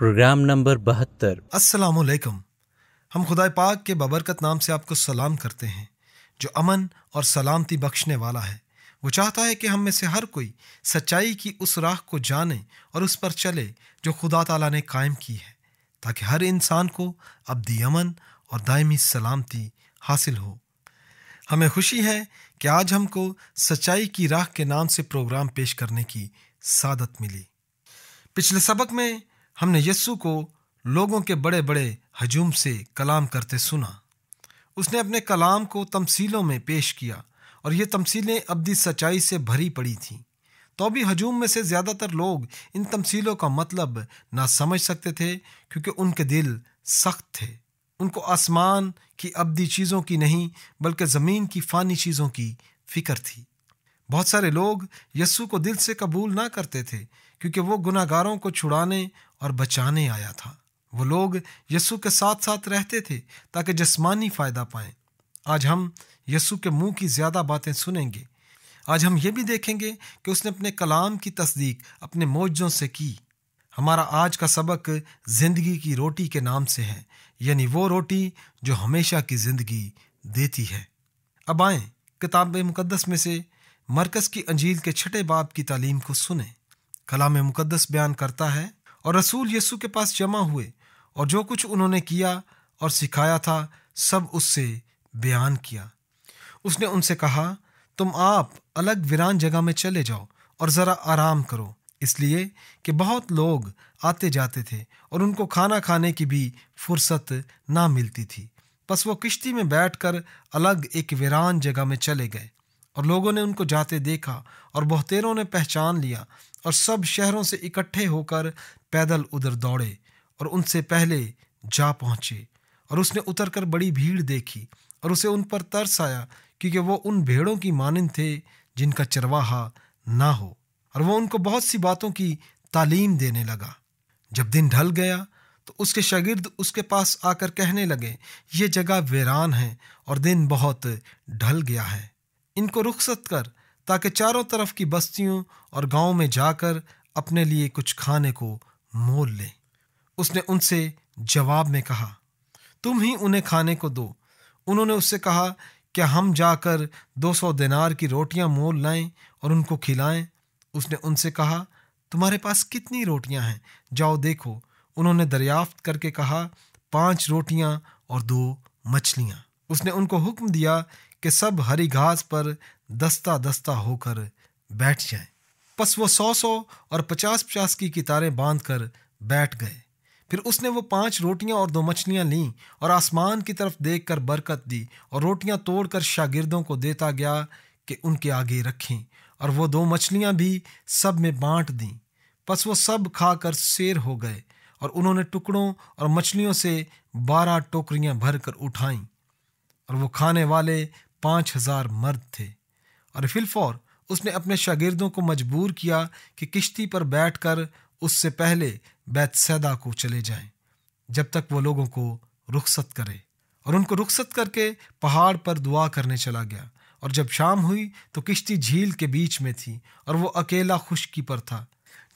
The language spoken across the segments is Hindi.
प्रोग्राम नंबर बहत्तर असलकम हम खुदा पाक के बबरकत नाम से आपको सलाम करते हैं जो अमन और सलामती बख्शने वाला है वो चाहता है कि हम में से हर कोई सच्चाई की उस राह को जाने और उस पर चले जो खुदा ताला ने कायम की है ताकि हर इंसान को अबदी अमन और दायमी सलामती हासिल हो हमें खुशी है कि आज हमको सच्चाई की राह के नाम से प्रोग्राम पेश करने की सादत मिली पिछले सबक में हमने यस्सु को लोगों के बड़े बड़े हजूम से कलाम करते सुना उसने अपने कलाम को तमसीलों में पेश किया और ये तमसीलें अबदी सच्चाई से भरी पड़ी थीं तो भी हजूम में से ज़्यादातर लोग इन तमसीलों का मतलब ना समझ सकते थे क्योंकि उनके दिल सख्त थे उनको आसमान की अबदी चीज़ों की नहीं बल्कि ज़मीन की फ़ानी चीज़ों की फ़िक्र थी बहुत सारे लोग यस्सु को दिल से कबूल ना करते थे क्योंकि वो गुनाहगारों को छुड़ाने और बचाने आया था वो लोग यसु के साथ साथ रहते थे ताकि जस्मानी फ़ायदा पाएं आज हम यसु के मुंह की ज़्यादा बातें सुनेंगे आज हम ये भी देखेंगे कि उसने अपने कलाम की तस्दीक अपने मौजों से की हमारा आज का सबक ज़िंदगी की रोटी के नाम से है यानी वो रोटी जो हमेशा की ज़िंदगी देती है अब आएँ किताब मुकदस में से मरकज़ की अंजील के छठे बाप की तालीम को सुने कलाम मुकदस बयान करता है और रसूल यसु के पास जमा हुए और जो कुछ उन्होंने किया और सिखाया था सब उससे बयान किया उसने उनसे कहा तुम आप अलग वीरान जगह में चले जाओ और ज़रा आराम करो इसलिए कि बहुत लोग आते जाते थे और उनको खाना खाने की भी फुर्सत ना मिलती थी बस वो किश्ती में बैठकर अलग एक वीरान जगह में चले गए और लोगों ने उनको जाते देखा और बहतेरों ने पहचान लिया और सब शहरों से इकट्ठे होकर पैदल उधर दौड़े और उनसे पहले जा पहुँचे और उसने उतरकर बड़ी भीड़ देखी और उसे उन पर तरस आया क्योंकि वो उन भेड़ों की मानंद थे जिनका चरवाहा ना हो और वो उनको बहुत सी बातों की तालीम देने लगा जब दिन ढल गया तो उसके शागिर्द उसके पास आकर कहने लगे ये जगह वीरान है और दिन बहुत ढल गया है इनको रुखसत कर ताकि चारों तरफ की बस्तियों और गांव में जाकर अपने लिए कुछ खाने को मोल लें उसने उनसे जवाब में कहा तुम ही उन्हें खाने को दो उन्होंने उससे कहा क्या हम जाकर दो सौ दिनार की रोटियां मोल लाएं और उनको खिलाएं उसने उनसे कहा तुम्हारे पास कितनी रोटियां हैं जाओ देखो उन्होंने दरियाफ्त करके कहा पांच रोटियां और दो मछलियां उसने उनको हुक्म दिया कि सब हरी घास पर दस्ता दस्ता होकर बैठ जाएं। बस वो सौ सौ और पचास पचास की कितारें बांध कर बैठ गए फिर उसने वो पांच रोटियां और दो मछलियां लीं और आसमान की तरफ देख कर बरकत दी और रोटियां तोड़कर शागिर्दों को देता गया कि उनके आगे रखें और वो दो मछलियां भी सब में बांट दीं बस वो सब खाकर शेर हो गए और उन्होंने टुकड़ों और मछलियों से बारह टोकरियां भर कर उठाईं और वो खाने वाले पाँच हजार मर्द थे और फिलफौर उसने अपने शागिर्दों को मजबूर किया कि किश्ती पर बैठ कर उससे पहले बैतसैदा को चले जाएं जब तक वो लोगों को रुखसत करे और उनको रुखसत करके पहाड़ पर दुआ करने चला गया और जब शाम हुई तो किश्ती झील के बीच में थी और वो अकेला खुशकी पर था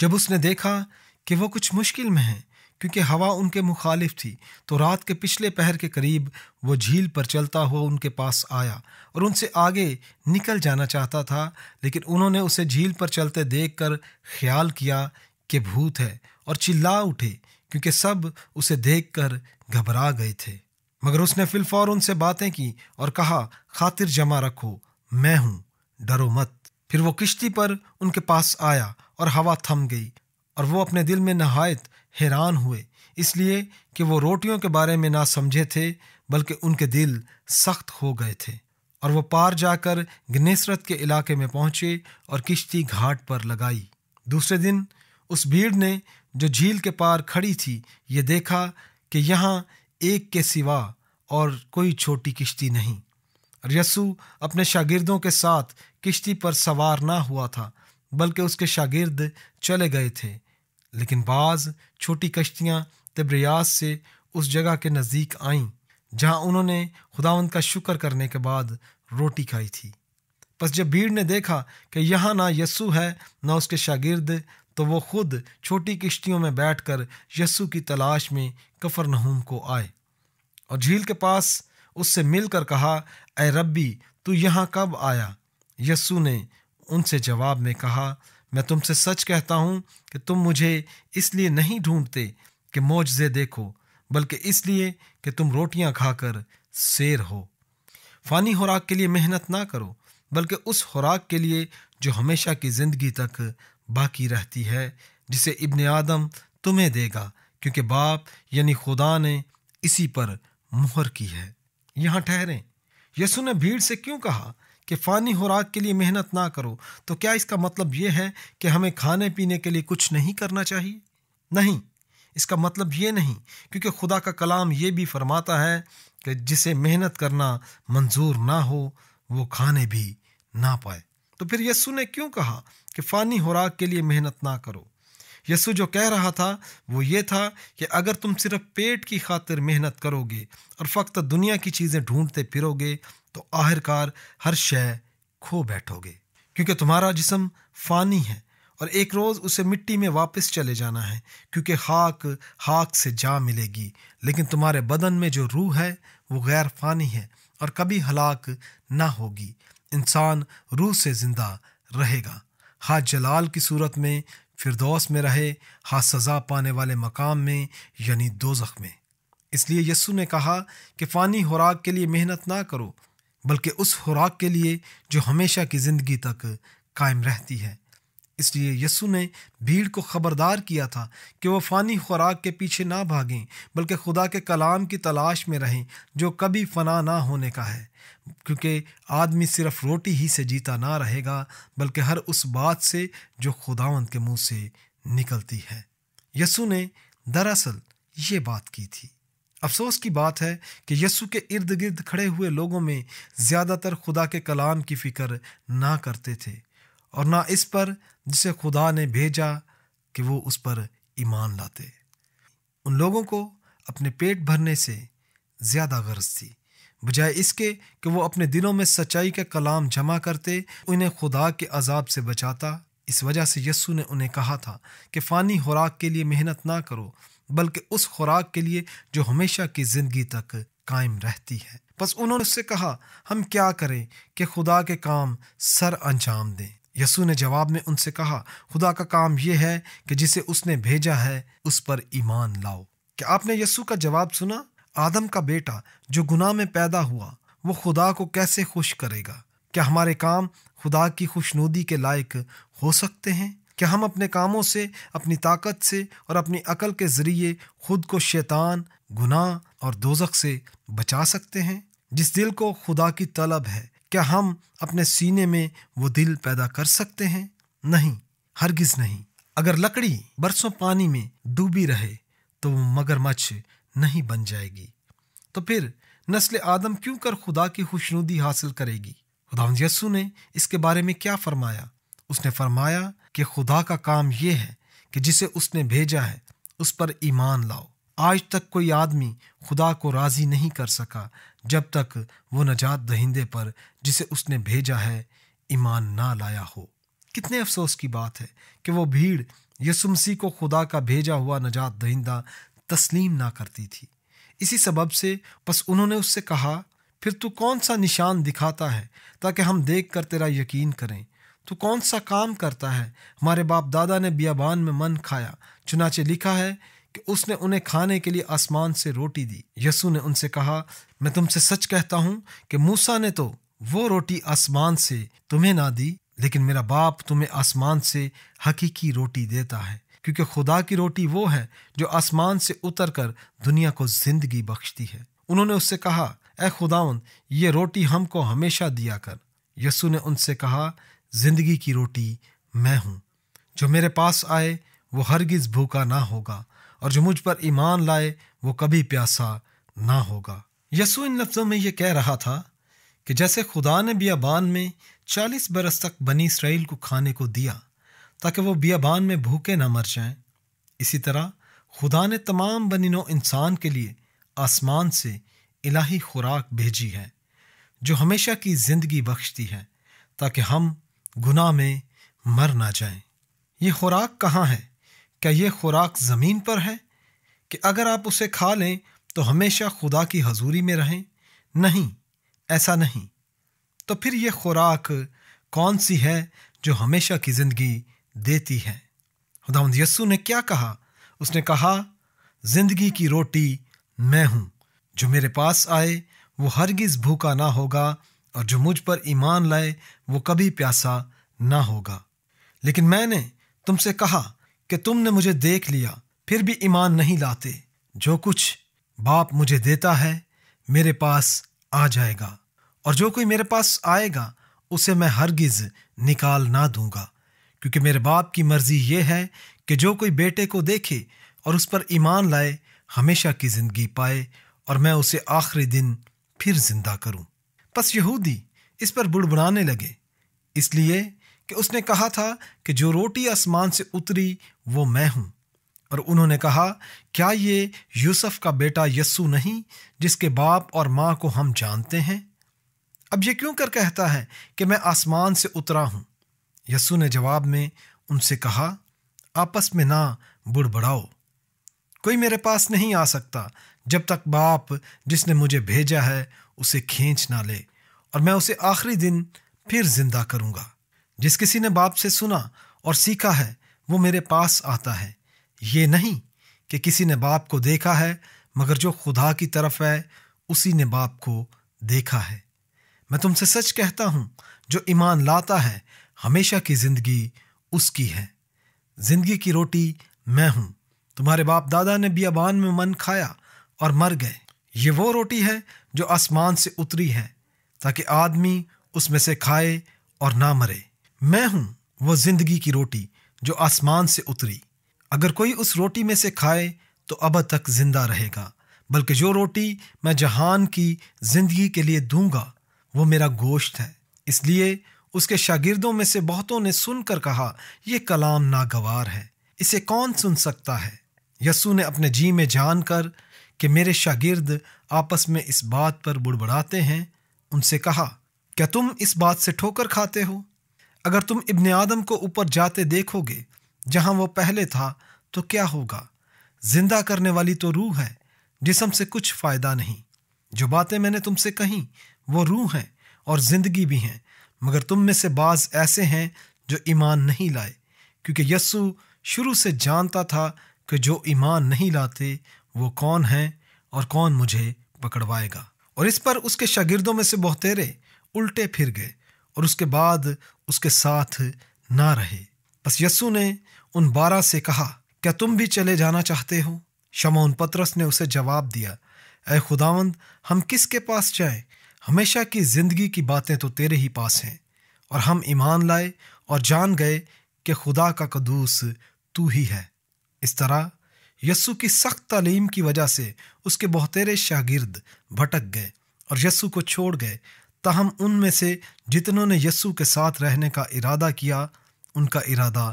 जब उसने देखा कि वो कुछ मुश्किल में है क्योंकि हवा उनके मुखालिफ थी तो रात के पिछले पहर के करीब वो झील पर चलता हुआ उनके पास आया और उनसे आगे निकल जाना चाहता था लेकिन उन्होंने उसे झील पर चलते देख कर ख्याल किया कि भूत है और चिल्ला उठे क्योंकि सब उसे देख कर घबरा गए थे मगर उसने फिलफौर उनसे बातें की और कहा खातिर जमा रखो मैं हूँ डरो मत फिर वो किश्ती पर उनके पास आया और हवा थम गई और वो अपने दिल में नहायत हैरान हुए इसलिए कि वो रोटियों के बारे में ना समझे थे बल्कि उनके दिल सख्त हो गए थे और वो पार जाकर गनेसरत के इलाके में पहुंचे और किश्ती घाट पर लगाई दूसरे दिन उस भीड़ ने जो झील के पार खड़ी थी ये देखा कि यहाँ एक के सिवा और कोई छोटी किश्ती नहीं यसु अपने शागिर्दों के साथ किश्ती पर सवार ना हुआ था बल्कि उसके शागिर्द चले गए थे लेकिन बाज छोटी कश्तियाँ तिब्रयास से उस जगह के नज़दीक आईं जहाँ उन्होंने खुदावंद का शुक्र करने के बाद रोटी खाई थी बस जब भीड़ ने देखा कि यहाँ ना यस्सु है ना उसके शागिर्द तो वो खुद छोटी किश्तियों में बैठकर यस्सु की तलाश में कफर नहूम को आए और झील के पास उससे मिलकर कहा ए रब्बी तू यहाँ कब आया यस्सु ने उनसे जवाब में कहा मैं तुमसे सच कहता हूँ कि तुम मुझे इसलिए नहीं ढूंढते कि मौजे देखो बल्कि इसलिए कि तुम रोटियां खाकर शेर हो फानी खुराक के लिए मेहनत ना करो बल्कि उस खुराक के लिए जो हमेशा की ज़िंदगी तक बाकी रहती है जिसे इब्ने आदम तुम्हें देगा क्योंकि बाप यानी खुदा ने इसी पर मुहर की है यहाँ ठहरें यसु ने भीड़ से क्यों कहा कि फ़ानी खुराक के लिए मेहनत ना करो तो क्या इसका मतलब ये है कि हमें खाने पीने के लिए कुछ नहीं करना चाहिए नहीं इसका मतलब ये नहीं क्योंकि खुदा का कलाम ये भी फरमाता है कि जिसे मेहनत करना मंजूर ना हो वो खाने भी ना पाए तो फिर यस्सु ने क्यों कहा कि फ़ानी खुराक के लिए मेहनत ना करो यस्सु जो कह रहा था वो ये था कि अगर तुम सिर्फ पेट की खातिर मेहनत करोगे और फ़क्त दुनिया की चीज़ें ढूंढते फिरोगे तो आखिरकार हर शय खो बैठोगे क्योंकि तुम्हारा जिसम फानी है और एक रोज़ उसे मिट्टी में वापस चले जाना है क्योंकि हाक हाक से जा मिलेगी लेकिन तुम्हारे बदन में जो रूह है वो गैर फानी है और कभी हलाक ना होगी इंसान रूह से ज़िंदा रहेगा हा जलाल की सूरत में फिरदौस में रहे हा सज़ा पाने वाले मकाम में यानी दो में इसलिए यस्सु ने कहा कि फ़ानी खुराक के लिए मेहनत ना करो बल्कि उस खुराक के लिए जो हमेशा की ज़िंदगी तक कायम रहती है इसलिए यसु ने भीड़ को ख़बरदार किया था कि वह फ़ानी खुराक के पीछे ना भागें बल्कि खुदा के कलाम की तलाश में रहें जो कभी फना ना होने का है क्योंकि आदमी सिर्फ रोटी ही से जीता ना रहेगा बल्कि हर उस बात से जो खुदावंत के मुंह से निकलती है यसु ने दरअसल ये बात की थी अफसोस की बात है कि यसु के इर्द गिर्द खड़े हुए लोगों में ज़्यादातर खुदा के कलाम की फ़िक्र ना करते थे और ना इस पर जिसे खुदा ने भेजा कि वो उस पर ईमान लाते उन लोगों को अपने पेट भरने से ज़्यादा गर्ज थी बजाय इसके कि वो अपने दिलों में सच्चाई का कलाम जमा करते उन्हें खुदा के अजाब से बचाता इस वजह से यस्सु ने उन्हें कहा था कि फ़ानी खुराक के लिए मेहनत ना करो बल्कि उस खुराक के लिए जो हमेशा की ज़िंदगी तक कायम रहती है बस उन्होंने उससे कहा हम क्या करें कि खुदा के काम सर अंजाम दें यसू ने जवाब में उनसे कहा खुदा का काम यह है कि जिसे उसने भेजा है उस पर ईमान लाओ क्या आपने यसू का जवाब सुना आदम का बेटा जो गुनाह में पैदा हुआ वो खुदा को कैसे खुश करेगा क्या हमारे काम खुदा की खुशनुदी के लायक हो सकते हैं कि हम अपने कामों से अपनी ताकत से और अपनी अकल के ज़रिए खुद को शैतान गुनाह और दोजक से बचा सकते हैं जिस दिल को खुदा की तलब है क्या हम अपने सीने में वो दिल पैदा कर सकते हैं नहीं हरगिज नहीं अगर लकड़ी बरसों पानी में डूबी रहे तो वो मगरमच्छ नहीं बन जाएगी तो फिर नस्ल आदम क्यों कर खुदा की खुशनुदी हासिल करेगी खुदा यसु ने इसके बारे में क्या फरमाया उसने फरमाया कि खुदा का काम यह है कि जिसे उसने भेजा है उस पर ईमान लाओ आज तक कोई आदमी खुदा को राज़ी नहीं कर सका जब तक वो नजात दहिंदे पर जिसे उसने भेजा है ईमान ना लाया हो कितने अफसोस की बात है कि वो भीड़ यसुमसी को खुदा का भेजा हुआ नजात दहिंदा तस्लीम ना करती थी इसी सबब से बस उन्होंने उससे कहा फिर तू कौन सा निशान दिखाता है ताकि हम देख कर तेरा यकीन करें तू कौन सा काम करता है हमारे बाप दादा ने बियाबान में मन खाया चुनाचे लिखा है कि उसने उन्हें खाने के लिए आसमान से रोटी दी यसु ने उनसे कहा मैं तुमसे सच कहता हूँ कि मूसा ने तो वो रोटी आसमान से तुम्हें ना दी लेकिन मेरा बाप तुम्हें आसमान से हकीकी रोटी देता है क्योंकि खुदा की रोटी वो है जो आसमान से उतर कर दुनिया को जिंदगी बख्शती है उन्होंने उससे कहा ए खुदाउन ये रोटी हमको हमेशा दिया कर यसु ने उनसे कहा ज़िंदगी की रोटी मैं हूँ जो मेरे पास आए वो हरगिज़ भूखा ना होगा और जो मुझ पर ईमान लाए वो कभी प्यासा ना होगा यसु इन लफ्ज़ों में ये कह रहा था कि जैसे खुदा ने बियाबान में चालीस बरस तक बनी इसराइल को खाने को दिया ताकि वो बियाबान में भूखे ना मर जाएं इसी तरह खुदा ने तमाम बनिनो इंसान के लिए आसमान से इलाही खुराक भेजी है जो हमेशा की ज़िंदगी बख्शती है ताकि हम गुनाह में मर ना जाए ये खुराक कहाँ है क्या ये खुराक ज़मीन पर है कि अगर आप उसे खा लें तो हमेशा खुदा की हजूरी में रहें नहीं ऐसा नहीं तो फिर ये खुराक कौन सी है जो हमेशा की ज़िंदगी देती है खुदावंद यस्सु ने क्या कहा उसने कहा ज़िंदगी की रोटी मैं हूँ जो मेरे पास आए वो हरगिज़ भूखा ना होगा और जो मुझ पर ईमान लाए वो कभी प्यासा ना होगा लेकिन मैंने तुमसे कहा कि तुमने मुझे देख लिया फिर भी ईमान नहीं लाते जो कुछ बाप मुझे देता है मेरे पास आ जाएगा और जो कोई मेरे पास आएगा उसे मैं हरगिज निकाल ना दूंगा क्योंकि मेरे बाप की मर्जी ये है कि जो कोई बेटे को देखे और उस पर ईमान लाए हमेशा की ज़िंदगी पाए और मैं उसे आखिरी दिन फिर ज़िंदा करूं बस यहूदी इस पर बुड़बुड़ाने लगे इसलिए कि उसने कहा था कि जो रोटी आसमान से उतरी वो मैं हूं और उन्होंने कहा क्या ये यूसुफ का बेटा यस्सु नहीं जिसके बाप और माँ को हम जानते हैं अब ये क्यों कर कहता है कि मैं आसमान से उतरा हूं यस्सु ने जवाब में उनसे कहा आपस में ना बुड़बड़ाओ कोई मेरे पास नहीं आ सकता जब तक बाप जिसने मुझे भेजा है उसे खींच ना ले और मैं उसे आखिरी दिन फिर जिंदा करूंगा जिस किसी ने बाप से सुना और सीखा है वो मेरे पास आता है ये नहीं कि किसी ने बाप को देखा है मगर जो खुदा की तरफ है उसी ने बाप को देखा है मैं तुमसे सच कहता हूँ जो ईमान लाता है हमेशा की जिंदगी उसकी है जिंदगी की रोटी मैं हूँ तुम्हारे बाप दादा ने बियाबान में मन खाया और मर गए ये वो रोटी है जो आसमान से उतरी है ताकि आदमी उसमें से खाए और ना मरे मैं हूं वो जिंदगी की रोटी जो आसमान से उतरी अगर कोई उस रोटी में से खाए तो अब तक जिंदा रहेगा बल्कि जो रोटी मैं जहान की जिंदगी के लिए दूंगा वो मेरा गोश्त है इसलिए उसके शागिर्दों में से बहुतों ने सुनकर कहा यह कलाम नागवार है इसे कौन सुन सकता है यस्सू ने अपने जी में जान कर कि मेरे शागिर्द आपस में इस बात पर बुड़बड़ाते हैं उनसे कहा क्या तुम इस बात से ठोकर खाते हो अगर तुम इब्न आदम को ऊपर जाते देखोगे जहाँ वो पहले था तो क्या होगा जिंदा करने वाली तो रूह है जिसम से कुछ फ़ायदा नहीं जो बातें मैंने तुमसे कही वो रूह हैं और ज़िंदगी भी हैं मगर तुम में से बाज़ ऐसे हैं जो ईमान नहीं लाए क्योंकि यस्सु शुरू से जानता था कि जो ईमान नहीं लाते वो कौन है और कौन मुझे पकड़वाएगा और इस पर उसके शागिर्दों में से बहुतेरे उल्टे फिर गए और उसके बाद उसके साथ ना रहे बस यस्सु ने उन बारह से कहा क्या तुम भी चले जाना चाहते हो शमौन पत्रस ने उसे जवाब दिया ए खुदावंद हम किसके पास जाएं हमेशा की ज़िंदगी की बातें तो तेरे ही पास हैं और हम ईमान लाए और जान गए कि खुदा का कदूस तू ही है इस तरह यस्सु की सख्त तालीम की वजह से उसके बहुतेरे शागिर्द भटक गए और यस्सु को छोड़ गए तहम उनमें से जितनों ने यस्सु के साथ रहने का इरादा किया उनका इरादा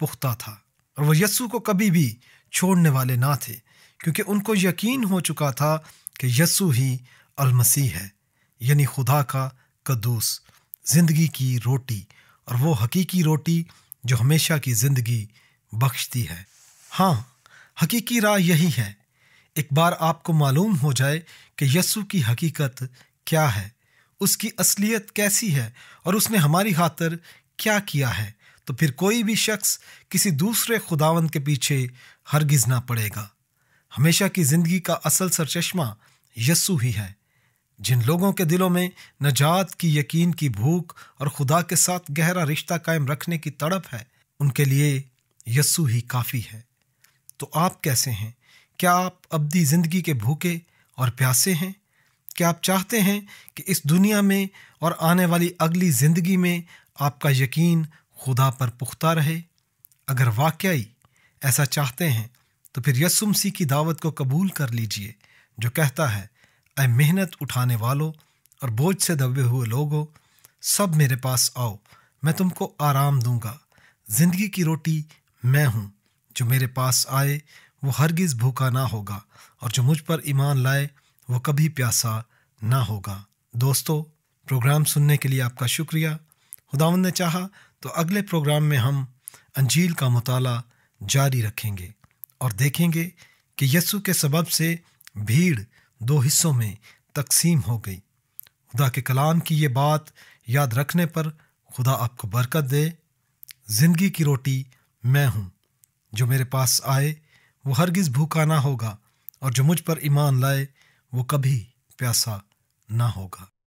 पुख्ता था और वह यस्सु को कभी भी छोड़ने वाले ना थे क्योंकि उनको यकीन हो चुका था कि यस्सु ही अलमसीह है यानी खुदा का कदूस ज़िंदगी की रोटी और वो हकीकी रोटी जो हमेशा की ज़िंदगी बख्शती है हाँ हकीकी राह यही है एक बार आपको मालूम हो जाए कि यस्सु की हकीकत क्या है उसकी असलियत कैसी है और उसने हमारी खातर क्या किया है तो फिर कोई भी शख्स किसी दूसरे खुदावन के पीछे हरगिज ना पड़ेगा हमेशा की ज़िंदगी का असल सरचश्मा यस्सु ही है जिन लोगों के दिलों में नजात की यकीन की भूख और खुदा के साथ गहरा रिश्ता कायम रखने की तड़प है उनके लिए यस्सु ही काफ़ी है तो आप कैसे हैं क्या आप अबदी ज़िंदगी के भूखे और प्यासे हैं क्या आप चाहते हैं कि इस दुनिया में और आने वाली अगली ज़िंदगी में आपका यकीन खुदा पर पुख्ता रहे अगर वाकई ऐसा चाहते हैं तो फिर यसुमसी सी की दावत को कबूल कर लीजिए जो कहता है अय मेहनत उठाने वालों और बोझ से दबे हुए लोगों सब मेरे पास आओ मैं तुमको आराम दूंगा ज़िंदगी की रोटी मैं हूँ जो मेरे पास आए वो हरगिज़ भूखा ना होगा और जो मुझ पर ईमान लाए वो कभी प्यासा ना होगा दोस्तों प्रोग्राम सुनने के लिए आपका शुक्रिया खुदावन ने चाहा तो अगले प्रोग्राम में हम अंजील का मताल जारी रखेंगे और देखेंगे कि यस्सु के सबब से भीड़ दो हिस्सों में तकसीम हो गई खुदा के कलाम की ये बात याद रखने पर खुदा आपको बरकत दे ज़िंदगी की रोटी मैं हूँ जो मेरे पास आए वो हरगिज़ भूखा ना होगा और जो मुझ पर ईमान लाए वो कभी प्यासा ना होगा